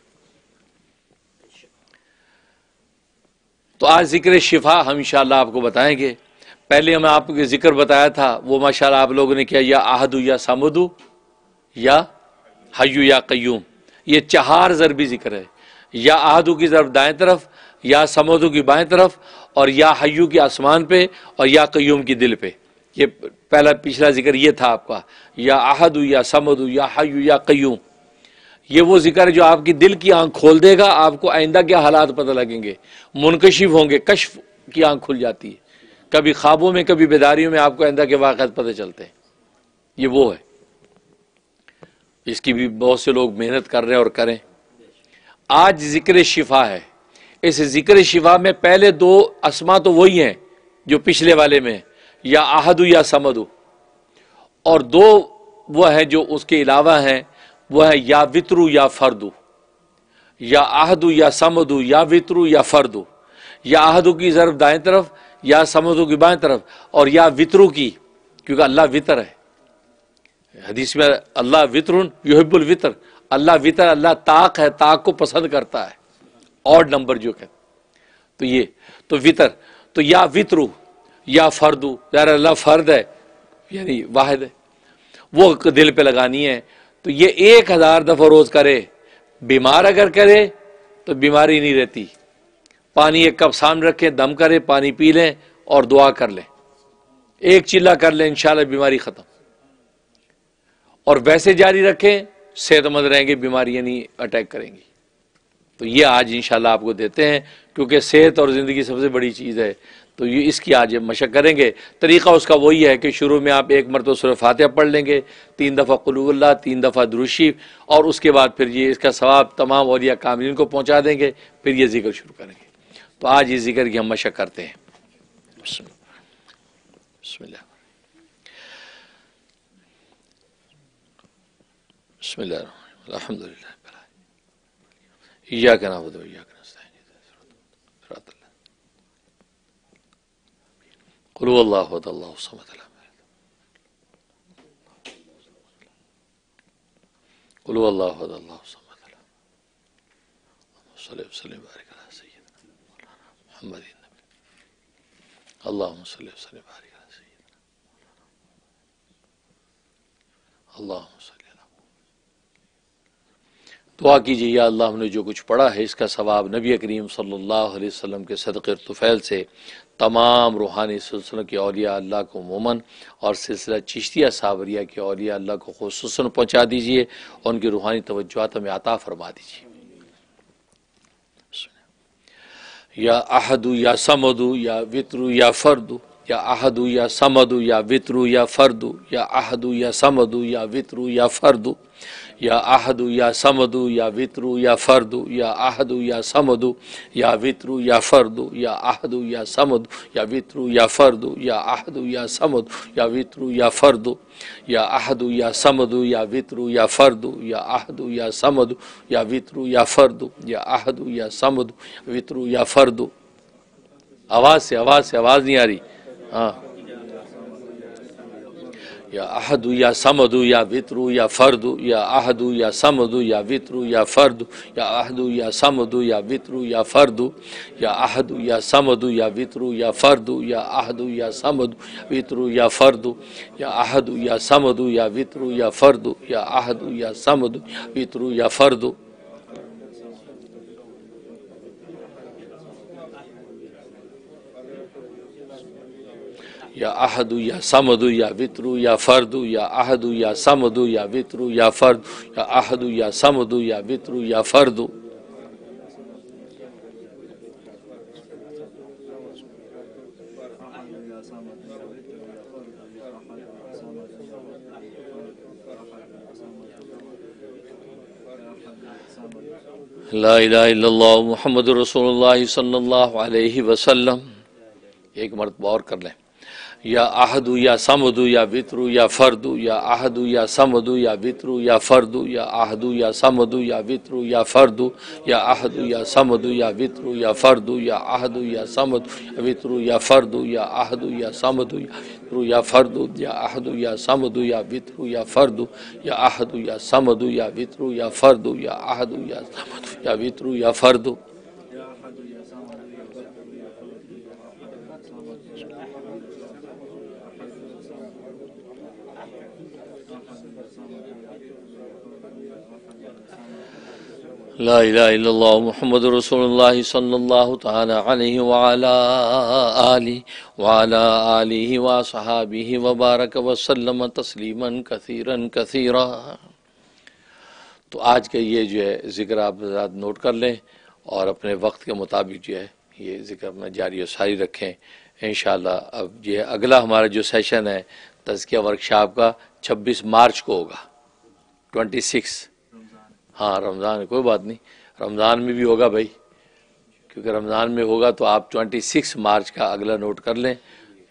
तो आज जिक्र शिफा हम इन आपको बताएंगे पहले हमें आपको जिक्र बताया था वो माशाल्लाह आप लोगों ने किया या आहदू या सामुदू या हयू या कयूम ये चार ज़रबी जिक्र है या आहदू की तरफ दाएं तरफ या समोदू की बाएं तरफ और या हयू की आसमान पे और या कयूम की दिल पे ये पहला पिछला जिक्र ये था आपका या आहदू या समदू या हयू या कयूम ये वो जिक्र जो आपकी दिल की आंख खोल देगा आपको आइंदा क्या हालात पता लगेंगे मुनकशिफ होंगे कश्फ की आंख खुल जाती है कभी ख्वाबों में कभी बेदारियों में आपको आइंदा के वाक़ पता चलते हैं ये वो है इसकी भी बहुत से लोग मेहनत कर रहे हैं और करें आज ज़िक्र शिफा है इस ज़िक्र शिफा में पहले दो असमा तो वही हैं जो पिछले वाले में या आहदु या समदु और दो वो है जो उसके अलावा हैं वह है या वित्रु या फर्दु या आहदु या समदु या वित्रु या फर्दु या आहदु की ज़रफ दाएं तरफ या समदु की बाएं तरफ और या वित्रु की क्योंकि अल्लाह वितर है हदीस में अल्लाह वितरुन युहबुल वितर अल्लाह वितर अल्लाह ताक है ताक को पसंद करता है और नंबर जो कहते तो ये तो वितर तो या वितरु या फर्दू यार अल्लाह फर्द है यानी वाहिद है वो दिल पे लगानी है तो ये एक हज़ार दफ़ा रोज़ करे बीमार अगर करे तो बीमारी नहीं रहती पानी एक कप सामने रखें दम करें पानी पी लें और दुआ कर लें एक चिल्ला कर लें इंशाल्लाह बीमारी ख़त्म और वैसे जारी रखें सेहतमंद रहेंगे बीमारियां नहीं अटैक करेंगी तो ये आज इंशाल्लाह आपको देते हैं क्योंकि सेहत और ज़िंदगी सबसे बड़ी चीज़ है तो ये इसकी आज मशक करेंगे तरीका उसका वही है कि शुरू में आप एक मरतब सूर फातह पढ़ लेंगे तीन दफ़ा कलूल्ला तीन दफ़ा दुरुशी और उसके बाद फिर ये इसका सवाब तमाम और या कामिन को पहुँचा देंगे फिर ये जिक्र शुरू करेंगे तो आज ये जिक्र की हम मशक करते हैं बसमिल्ला बसमिल्ल अलहमदिल्ला ईया का नाम ईया का कुल अल्लाह अल्लाह कुल अल्लाह अल्लाह वसलम बारिक मोहम्मद अल्लाह वसलम बारिक अल्लाह दुआ कीजिए या अल्लाह हमने जो कुछ पढ़ा है इसका सवाब नबी करीम सल्लल्लाहु अलैहि वसल्लम के सदक़र तुफ़ैल से तमाम रूहानी सिलसिलों के अलिया अल्लाह को ममन और सिलसिला चिश्तिया सावरिया के अलिया अल्लाह को खसूस पहुँचा दीजिए उनकी रूहानी तोज्जात में अता फरमा दीजिए या अहदु या समदु या वितरु या फ़र्दु या अहदु या समदु या वितरु या फ़र्दु या अहदु या समदु या वितरु या फ़र्दु या आहदु या समदु या वितरु या फ़र्दु या आहदु या समदु या वितरु या फ़र्दु या आहदु या समदु या वितरु या फ़र्दु या आहदु या समदु या वितरु या फ़र्दु या आहदु या समदु या वितरु या फ़र्दु या आहदु या समदु या वितरु या फ़र्दु या आहदु या समदु वितरु या फ़र्दु आवाज़ से आवाज़ से आवाज़ नहीं आ रही हाँ या अहदू या समदु या वितरु या फर्दु या अहदू या समदु या वितरु या फर्दु या अहदू या समदु या वितरु या फ़र्दु या अहदू या समदु या वितरु या फ़र्दु या अहदू या समदु वितरु या फ़र्दु या अहदू या समदु या वितरु या फ़र्दु या अहदू या समदु वितरु या फ़र्दू या अहद या समद या वितरु या फर्द या अहद या समद या वितरु या फर्द या अहद या समद या वितरु या फर्दु ला मोहम्मद रसोल्ला सल्ला वसलम एक मरतबा और कर लें या आहदु या समदु या वितरु या फर्दु या आहदु या समदु या वितरु या फर्दु या आहदु या समदु या वितरु या फर्दु या आहदु या समदु या वितरु या फर्दु या आहदु या समदु या वितरु या फर्दु या आहदु या समदु या वितरु या फर्दु या आहदु या समदु या वितरु या फर्दु या आहदु या समदु या वितरु या फर्दु या आहदु या समदु या वितरु या फर्दु महमद रसोल सल्ला वाली वसहाबी वबारक वसलम तस्लीमा कसीरा कसीरा तो आज का ये जो है ज़िक्र आप नोट कर लें और अपने वक्त के मुताबिक जो है ये ज़िक्र अपना जारी और सारी रखें इन अब ये अगला हमारा जो सेशन है तजकिया वर्कशॉप का छब्बीस मार्च को होगा ट्वेंटी सिक्स हाँ रमज़ान कोई बात नहीं रमज़ान में भी होगा भाई क्योंकि रमज़ान में होगा तो आप ट्वेंटी सिक्स मार्च का अगला नोट कर लें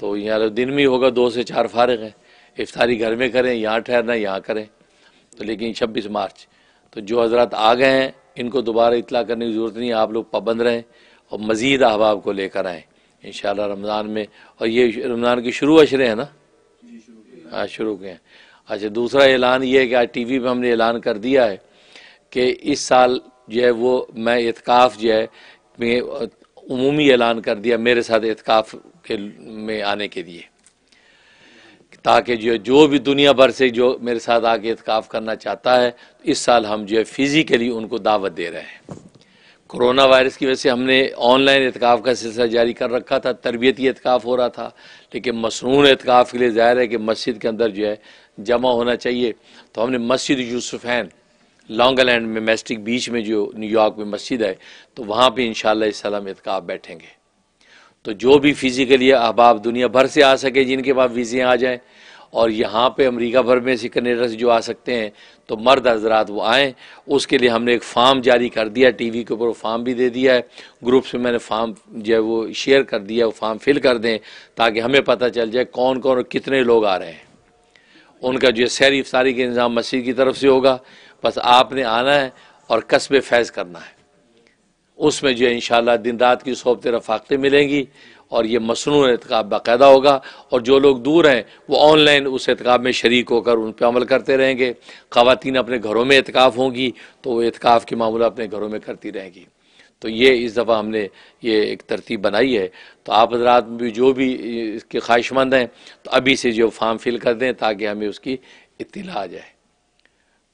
तो यहाँ तो दिन में होगा दो से चार फारग हैं इफ्तारी घर में करें यहाँ ठहरना यहाँ करें तो लेकिन छब्बीस मार्च तो जो हजरत आ गए हैं इनको दोबारा इतला करने की ज़रूरत नहीं आप लोग पाबंद रहें और मज़ीद अहबाब को लेकर आएँ इन रमज़ान में और ये रमज़ान की शुरू अशरे हैं ना हाँ शुरू के हैं अच्छा दूसरा ऐलान ये है कि आज टी वी पर हमने ऐलान कर दिया है कि इस साल जो है वो मैं एतकाफ़ जो है में उमूमी ऐलान कर दिया मेरे साथ एतकाफ़ के में आने के लिए ताकि जो जो भी दुनिया भर से जो मेरे साथ आके एतकाफ़ करना चाहता है तो इस साल हम जो है फ़िज़िकली उनको दावत दे रहे हैं कोरोना वायरस की वजह से हमने ऑनलाइन एतकाफ़ का सिलसिला जारी कर रखा था तरबियती एतकाफ़ हो रहा था लेकिन मसनून एतकाफ़ के लिए ज़ाहिर है कि मस्जिद के अंदर जो है जमा होना चाहिए तो हमने मस्जिद यूसुफ़ैन लॉन्ग आइलैंड में मेस्टिक बीच में जो न्यूयॉर्क में मस्जिद है तो वहाँ पर इन शाम इतका बैठेंगे तो जो भी फिज़िकली अहबाब दुनिया भर से आ सके जिनके पास वीज़े आ जाएँ और यहाँ पे अमेरिका भर में से कनेडा से जो आ सकते हैं तो मर्द हजरात वो आएँ उसके लिए हमने एक फ़ाम जारी कर दिया टीवी के ऊपर फार्म भी दे दिया है ग्रुप्स में मैंने फार्म जो है वो शेयर कर दिया वो फार्म फिल कर दें ताकि हमें पता चल जाए कौन कौन और कितने लोग आ रहे हैं उनका जो है सैर इफ्तारी का इंतज़ाम मस्जिद की तरफ से होगा बस आपने आना है और कस्ब फैज़ करना है उसमें जो इन दिन रात की सोबत रफाकतें मिलेंगी और ये मसनू एहतिकाब बाकायदा होगा और जो लोग दूर हैं वो ऑनलाइन उस एहतिकाब में शरीक होकर उन पर अमल करते रहेंगे खातन अपने घरों में एतकाफ़ होंगी तो वो एतकाफ़ के मामला अपने घरों में करती रहेंगी तो ये इस दफ़ा हमने ये एक तरतीब बनाई है तो आप हजरात भी जो भी इसके ख्वाहिशमंद हैं तो अभी से जो फॉर्म फिल कर दें ताकि हमें उसकी इतला आ जाए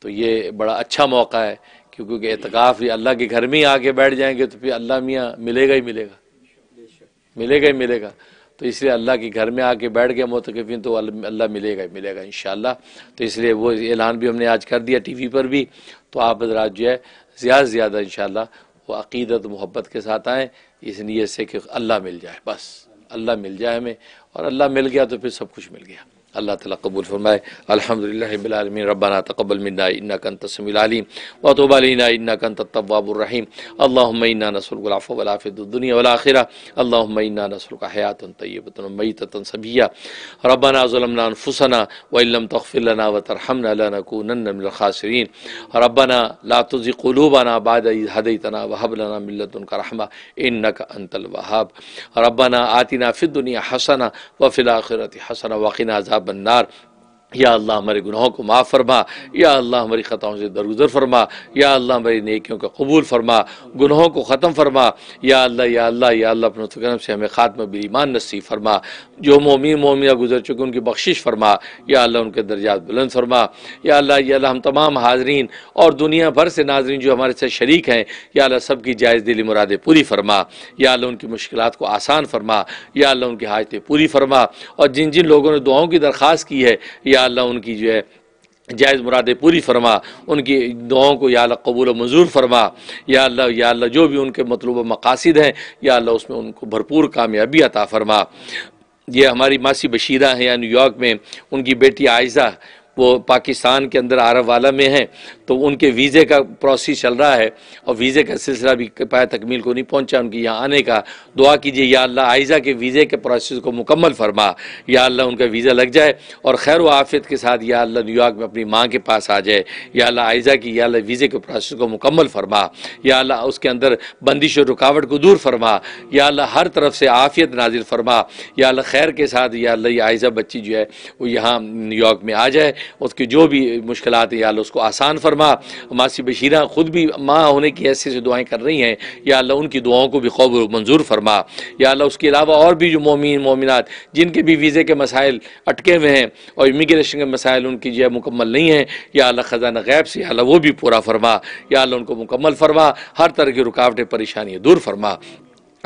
तो ये बड़ा अच्छा मौका है क्योंकि एहतकाफ़ अल्लाह के घर में ही आके बैठ जाएंगे तो फिर अल्लाह मियाँ मिलेगा ही मिलेगा मिलेगा ही मिलेगा तो इसलिए अल्लाह के घर में आके बैठ गए मोतकफिन तो अल्लाह मिलेगा ही मिलेगा इन तो इसलिए वो ऐलान भी हमने आज कर दिया टी वी पर भी तो आप हजरात जो है ज़्यादा से ज़्यादा इन वो अकीदत मोहब्बत के साथ आएँ इस नीयत से कि अल्लाह मिल जाए बस अल्लाह मिल जाए हमें और अल्लाह मिल गया तो फिर सब कुछ मिल गया الله تعالیٰ قبول فرمائے الحمدللہ رب العالمین ربنا تقبل منا انك انت السميع العليم وتب علينا انك انت التواب الرحيم اللهم انا نسالك العفو والعافيه في الدنيا والاخره اللهم انا نسالك حياه طيبه وميته سبيه ربنا ظلمنا انفسنا وان لم تغفر لنا وترحمنا لنكونن من الخاسرين ربنا لا تزغ قلوبنا بعد إذ هديتنا وهب لنا من لدنك رحمه انك انت الوهاب ربنا آتنا في الدنيا حسنه وفي الاخره حسنه وقنا عذاب बन्नार या अल्लाह हमारे गुनाहों को माफ़ फरमा या अल्लाह हमारी ख़ताओं से दरगुजर फरमा या अल्लाह हमारी नेकियों का कबूल फरमा गुनाहों को ख़त्म फरमा या अल्लाह या अल्लाह या अल्लाह अपने करम से हमें ख़ात्म बीमान नसीब फरमा जो मोमी मोमिया गुजर चुके उनकी बख्शिश फरमा या अल्लाह उनके दर्जात बुलंद फरमा या अल्लाह या अल्लाह हम तमाम हाजरीन और दुनिया भर से नाजरीन जो हमारे साथ शरीक हैं या अल्लाह सब की जायज़ दिली मुरादें पूरी फरमा या अल्लाह उनकी मुश्किल को आसान फरमा या अल्लाह उनकी हाजतें पूरी फरमा और जिन जिन लोगों ने दुआओं की दरख्वास्त की है या या अल्लाह उनकी जो है जायज़ मुरादें पूरी फरमा उनकी दुआओं को या कबूल मंजूर फरमा या अल्लाह या अल्लाह जो भी उनके मतलूब मकासद हैं या अल्लाह उसमें उनको भरपूर कामयाबी अता फरमा ये हमारी मासी बशीरा हैं या न्यूयॉर्क में उनकी बेटी आयजा वो पाकिस्तान के अंदर आरब वाला में हैं तो उनके वीज़े का प्रोसेस चल रहा है और वीज़े का सिलसिला भी पाया तकमील को नहीं पहुंचा उनके यहाँ आने का दुआ कीजिए या अल्लाह आयजा के वीज़े के प्रोसेस को मुकम्मल फरमा या अल्लाह उनका वीज़ा लग जाए और खैर आफियत के साथ या अल्लाह न्यूयॉर्क में अपनी माँ के पास आ जाए या अल्लाह आयजा की या अल्लाह वीज़े के प्रोसेस को मुकम्मल फरमा या अल्लाह उसके अंदर बंदिश और रुकावट को दूर फरमा या अल्लाह हर तरफ से आफियत नाजिल फरमा या अल्लाह खैर के साथ या अल्लाह आयजा बच्ची जो है वो यहाँ न्यूयॉर्क में आ जाए उसकी जो भी मुश्किल है या उसको आसान फरमा मासी बशीरा ख़ुद भी माँ होने की हैसियत से दुआएँ कर रही हैं या अल्लाह उनकी दुआओं को भी खौब मंजूर फरमा या अल्लाह उसके अलावा और भी जो मोमिन मोमिनत जिनके भी वीज़े के मसाइल अटके हुए हैं और इमिग्रेशन के मसाइल उनकी जो है मुकम्मल नहीं है या अल्लाह ख़जाना गैब से अल्लाह वो भी पूरा फरमा या अल्लाह उनको मुकम्मल फरमा हर तरह की रुकावटें परेशानियाँ दूर फरमा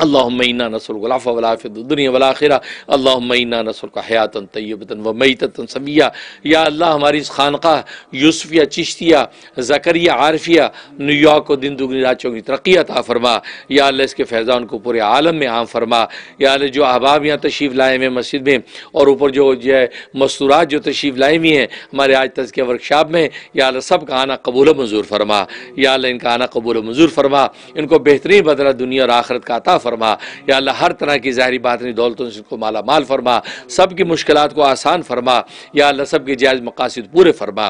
अल्लाहमैना नसल गलाफ़ वलाफ़ुनिया वलाखिरा अल्लाहमैना नसल का हयातन तयबतन व मैतन सविया या अल्लाह हमारी इस खानका यूसफिया चिश्तिया जकरिया आरफिया न्यूयॉर्क को दिन दुगनी रात चौगनी तरक्की अता फरमा या अल्लाह इसके फैज़ान को पूरे आलम में आम फरमा या अल्लाह जो अहबाब यहाँ तशरीफ़ लाए हुए मस्जिद में और ऊपर जो जो है मस्तूरात जो तशरीफ़ लाए हुई हैं हमारे आज तस्के वर्कशॉप में या अल्लाह सब का आना कबूल मंजूर फरमा या अल्लाह इनका आना कबूल मंजूर फरमा इनको बेहतरीन बदला दुनिया और आखरत का अता फरमा या अल्लाह हर तरह की ज़ाहरी बातनी दौलतों से माला माल फरमा सब की मुश्किल को आसान फरमा या अल्लाह सब के जायज़ मकासद पूरे फरमा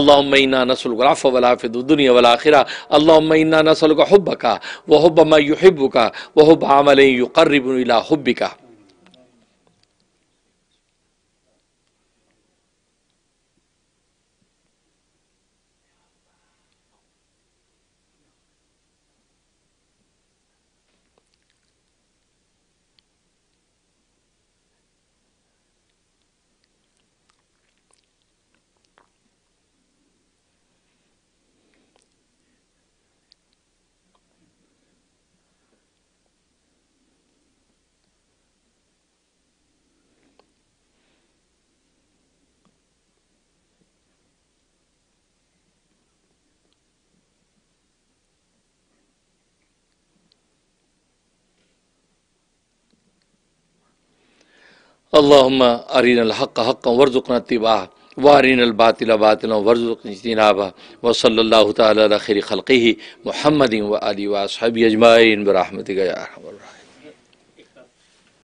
अल्लाना नसल गफ़ वलाफ़ुनिया वलाखिरा अल्लाना नसल का हब्ब का वह हब्ब मयुहब का वह हब्ब आमल युकर्रबिला हब्ब का अल्लाम अरीन हक़ हक़ वर्ज़ुकन तिबाह वारीन अलबातिल बातिल वर्ज़ुकनाबा वसल्ला तखिर खल़ी महमदिन व अली वासबी अजमाइन बरहमत गया